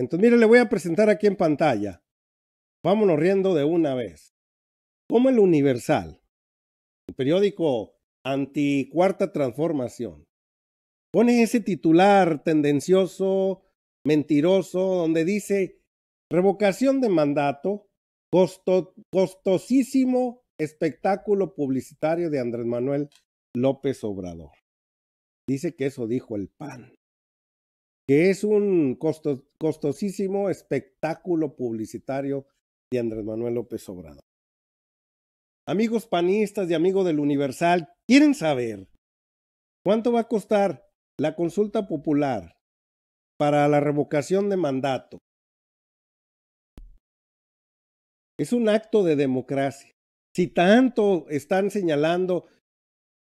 Entonces, mire, le voy a presentar aquí en pantalla. Vámonos riendo de una vez. Como el Universal, el periódico anticuarta transformación, pone ese titular tendencioso, mentiroso, donde dice revocación de mandato, costosísimo espectáculo publicitario de Andrés Manuel López Obrador. Dice que eso dijo el PAN que es un costosísimo espectáculo publicitario de Andrés Manuel López Obrador. Amigos panistas y amigos del Universal, ¿quieren saber cuánto va a costar la consulta popular para la revocación de mandato? Es un acto de democracia. Si tanto están señalando,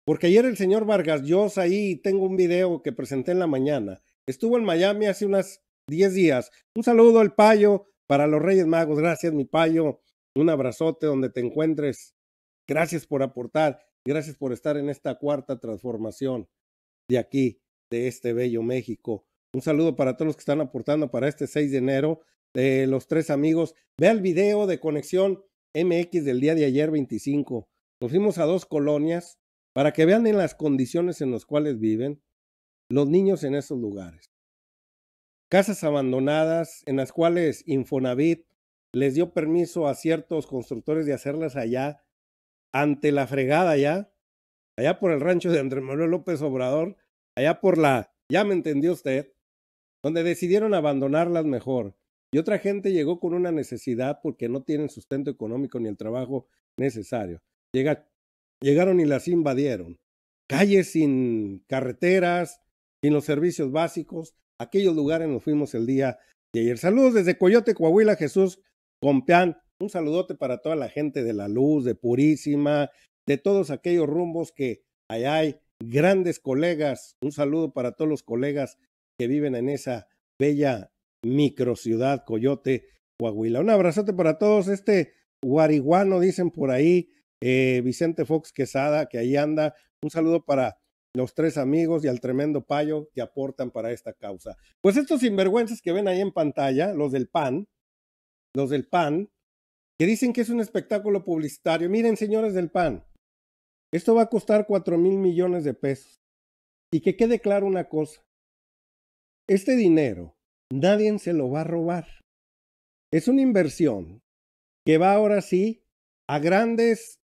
porque ayer el señor Vargas Llosa ahí tengo un video que presenté en la mañana, Estuvo en Miami hace unas 10 días. Un saludo al payo para los Reyes Magos. Gracias, mi payo. Un abrazote donde te encuentres. Gracias por aportar. Gracias por estar en esta cuarta transformación de aquí, de este bello México. Un saludo para todos los que están aportando para este 6 de enero. De eh, los tres amigos, ve el video de conexión MX del día de ayer 25. Nos fuimos a dos colonias para que vean en las condiciones en las cuales viven los niños en esos lugares. Casas abandonadas en las cuales Infonavit les dio permiso a ciertos constructores de hacerlas allá, ante la fregada allá allá por el rancho de Andrés Manuel López Obrador, allá por la, ya me entendió usted, donde decidieron abandonarlas mejor. Y otra gente llegó con una necesidad porque no tienen sustento económico ni el trabajo necesario. llegaron y las invadieron. Calles sin carreteras, y los servicios básicos. Aquellos lugares nos fuimos el día de ayer. Saludos desde Coyote, Coahuila, Jesús Compeán. Un saludote para toda la gente de La Luz, de Purísima, de todos aquellos rumbos que allá hay grandes colegas. Un saludo para todos los colegas que viven en esa bella micro ciudad, Coyote, Coahuila. Un abrazote para todos. Este guariguano, dicen por ahí, eh, Vicente Fox Quesada, que ahí anda. Un saludo para los tres amigos y al tremendo payo que aportan para esta causa. Pues estos sinvergüenzas que ven ahí en pantalla, los del PAN, los del PAN, que dicen que es un espectáculo publicitario. Miren, señores del PAN, esto va a costar 4 mil millones de pesos. Y que quede claro una cosa, este dinero nadie se lo va a robar. Es una inversión que va ahora sí a grandes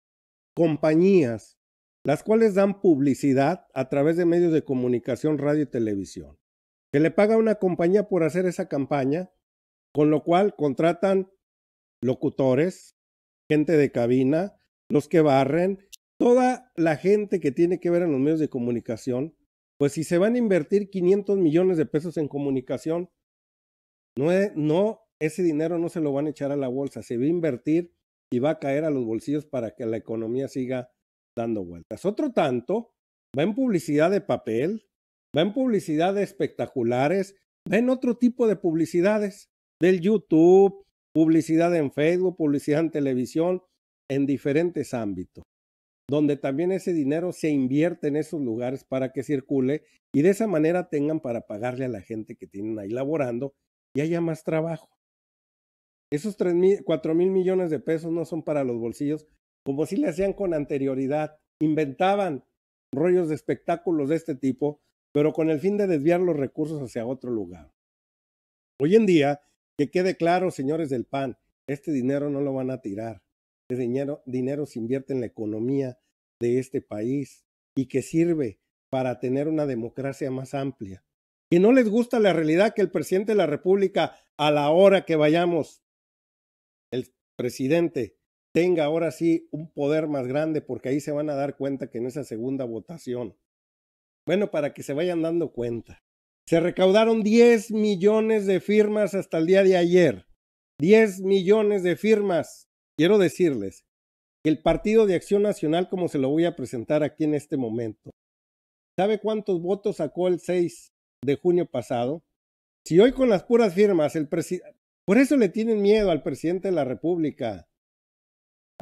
compañías las cuales dan publicidad a través de medios de comunicación, radio y televisión, que le paga una compañía por hacer esa campaña, con lo cual contratan locutores, gente de cabina, los que barren, toda la gente que tiene que ver en los medios de comunicación, pues si se van a invertir 500 millones de pesos en comunicación, no, e, no ese dinero no se lo van a echar a la bolsa, se va a invertir y va a caer a los bolsillos para que la economía siga dando vueltas. Otro tanto va en publicidad de papel, va en publicidad de espectaculares, va en otro tipo de publicidades, del YouTube, publicidad en Facebook, publicidad en televisión, en diferentes ámbitos, donde también ese dinero se invierte en esos lugares para que circule y de esa manera tengan para pagarle a la gente que tienen ahí laborando y haya más trabajo. Esos 4 mil millones de pesos no son para los bolsillos como si le hacían con anterioridad. Inventaban rollos de espectáculos de este tipo, pero con el fin de desviar los recursos hacia otro lugar. Hoy en día, que quede claro, señores del PAN, este dinero no lo van a tirar. Este dinero, dinero se invierte en la economía de este país y que sirve para tener una democracia más amplia. Y no les gusta la realidad que el presidente de la República, a la hora que vayamos, el presidente tenga ahora sí un poder más grande, porque ahí se van a dar cuenta que en esa segunda votación. Bueno, para que se vayan dando cuenta. Se recaudaron 10 millones de firmas hasta el día de ayer. 10 millones de firmas. Quiero decirles que el Partido de Acción Nacional, como se lo voy a presentar aquí en este momento, ¿sabe cuántos votos sacó el 6 de junio pasado? Si hoy con las puras firmas, el Por eso le tienen miedo al presidente de la República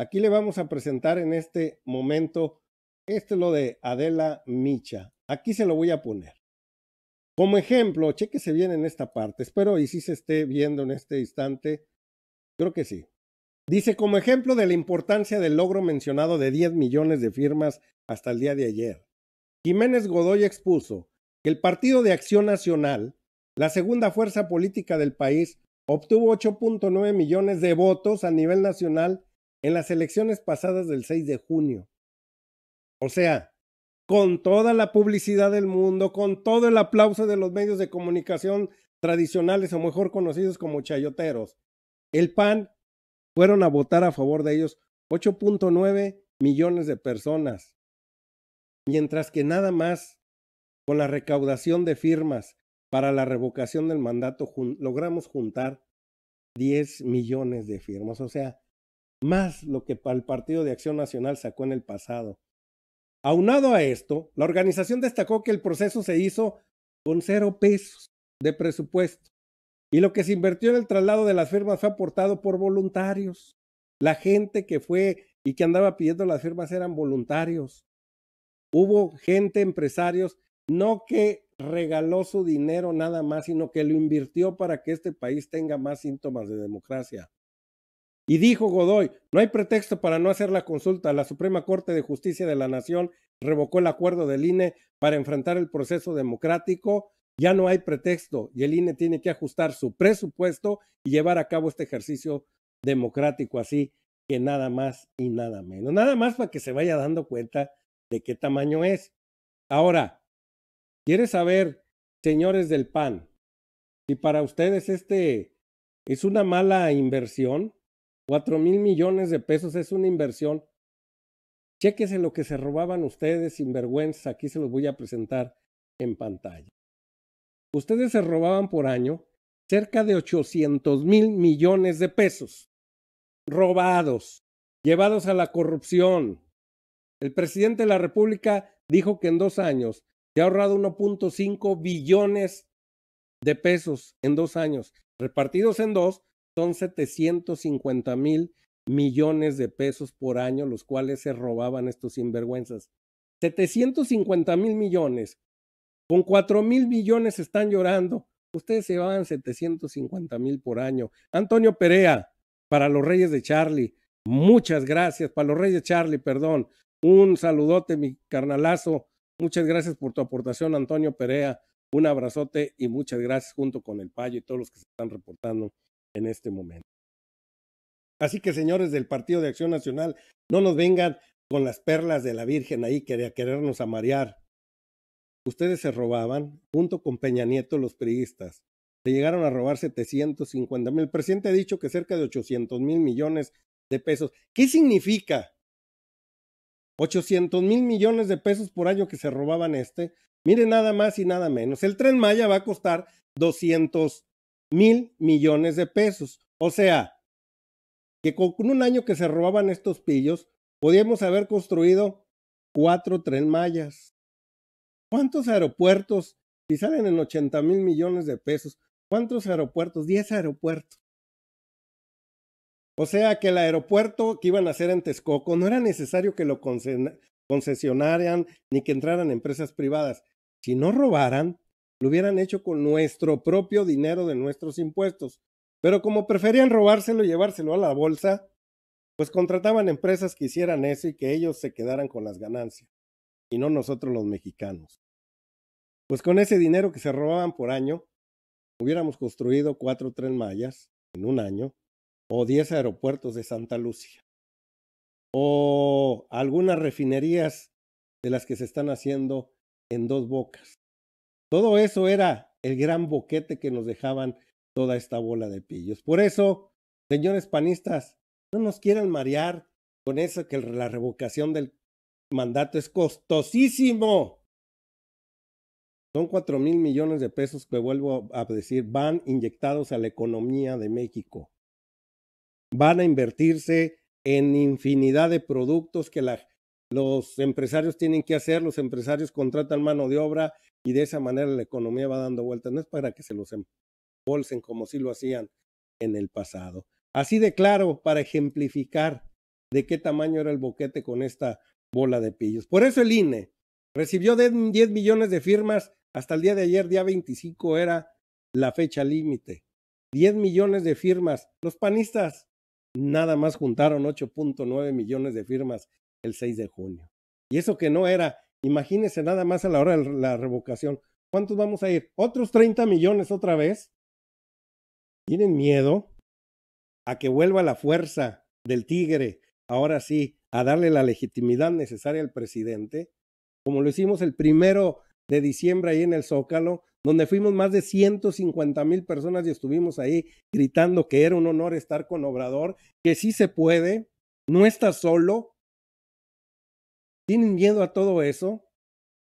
Aquí le vamos a presentar en este momento, esto es lo de Adela Micha. Aquí se lo voy a poner. Como ejemplo, se bien en esta parte. Espero y si se esté viendo en este instante. Creo que sí. Dice, como ejemplo de la importancia del logro mencionado de 10 millones de firmas hasta el día de ayer, Jiménez Godoy expuso que el Partido de Acción Nacional, la segunda fuerza política del país, obtuvo 8.9 millones de votos a nivel nacional en las elecciones pasadas del 6 de junio. O sea, con toda la publicidad del mundo, con todo el aplauso de los medios de comunicación tradicionales o mejor conocidos como chayoteros, el PAN fueron a votar a favor de ellos 8.9 millones de personas, mientras que nada más con la recaudación de firmas para la revocación del mandato logramos juntar 10 millones de firmas, o sea, más lo que el Partido de Acción Nacional sacó en el pasado. Aunado a esto, la organización destacó que el proceso se hizo con cero pesos de presupuesto y lo que se invirtió en el traslado de las firmas fue aportado por voluntarios. La gente que fue y que andaba pidiendo las firmas eran voluntarios. Hubo gente, empresarios, no que regaló su dinero nada más, sino que lo invirtió para que este país tenga más síntomas de democracia. Y dijo Godoy, no hay pretexto para no hacer la consulta. La Suprema Corte de Justicia de la Nación revocó el acuerdo del INE para enfrentar el proceso democrático. Ya no hay pretexto y el INE tiene que ajustar su presupuesto y llevar a cabo este ejercicio democrático. Así que nada más y nada menos. Nada más para que se vaya dando cuenta de qué tamaño es. Ahora, ¿quiere saber, señores del PAN, si para ustedes este es una mala inversión? 4 mil millones de pesos es una inversión. Chéquese lo que se robaban ustedes, vergüenza. Aquí se los voy a presentar en pantalla. Ustedes se robaban por año cerca de 800 mil millones de pesos. Robados, llevados a la corrupción. El presidente de la República dijo que en dos años se ha ahorrado 1.5 billones de pesos en dos años, repartidos en dos, son 750 mil millones de pesos por año los cuales se robaban estos sinvergüenzas. 750 mil millones. Con 4 mil millones están llorando. Ustedes se van 750 mil por año. Antonio Perea, para los Reyes de Charlie. Muchas gracias. Para los Reyes de Charlie, perdón. Un saludote, mi carnalazo. Muchas gracias por tu aportación, Antonio Perea. Un abrazote y muchas gracias junto con el Payo y todos los que se están reportando en este momento. Así que, señores del Partido de Acción Nacional, no nos vengan con las perlas de la Virgen ahí que de querernos amarear. Ustedes se robaban, junto con Peña Nieto, los priistas. Se llegaron a robar 750 mil. El presidente ha dicho que cerca de 800 mil millones de pesos. ¿Qué significa? 800 mil millones de pesos por año que se robaban este. Mire nada más y nada menos. El tren Maya va a costar 200 mil millones de pesos. O sea, que con un año que se robaban estos pillos, podíamos haber construido cuatro tren mayas. ¿Cuántos aeropuertos? Si salen en 80 mil millones de pesos, ¿cuántos aeropuertos? 10 aeropuertos. O sea que el aeropuerto que iban a hacer en Texcoco no era necesario que lo concesionaran ni que entraran empresas privadas. Si no robaran, lo hubieran hecho con nuestro propio dinero de nuestros impuestos. Pero como preferían robárselo y llevárselo a la bolsa, pues contrataban empresas que hicieran eso y que ellos se quedaran con las ganancias, y no nosotros los mexicanos. Pues con ese dinero que se robaban por año, hubiéramos construido cuatro tres mayas en un año, o diez aeropuertos de Santa Lucia, o algunas refinerías de las que se están haciendo en dos bocas, todo eso era el gran boquete que nos dejaban toda esta bola de pillos. Por eso, señores panistas, no nos quieran marear con eso que la revocación del mandato es costosísimo. Son cuatro mil millones de pesos que vuelvo a decir, van inyectados a la economía de México. Van a invertirse en infinidad de productos que la los empresarios tienen que hacer, los empresarios contratan mano de obra y de esa manera la economía va dando vueltas. No es para que se los embolsen como si lo hacían en el pasado. Así de claro, para ejemplificar de qué tamaño era el boquete con esta bola de pillos. Por eso el INE recibió 10 millones de firmas hasta el día de ayer, día 25 era la fecha límite. 10 millones de firmas. Los panistas nada más juntaron 8.9 millones de firmas el 6 de junio. Y eso que no era, imagínense nada más a la hora de la revocación. ¿Cuántos vamos a ir? ¿Otros 30 millones otra vez? ¿Tienen miedo a que vuelva la fuerza del tigre, ahora sí, a darle la legitimidad necesaria al presidente? Como lo hicimos el primero de diciembre ahí en el Zócalo, donde fuimos más de 150 mil personas y estuvimos ahí gritando que era un honor estar con Obrador, que sí se puede, no está solo, tienen miedo a todo eso,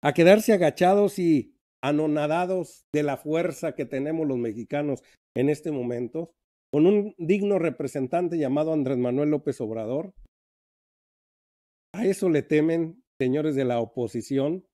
a quedarse agachados y anonadados de la fuerza que tenemos los mexicanos en este momento, con un digno representante llamado Andrés Manuel López Obrador. A eso le temen, señores de la oposición,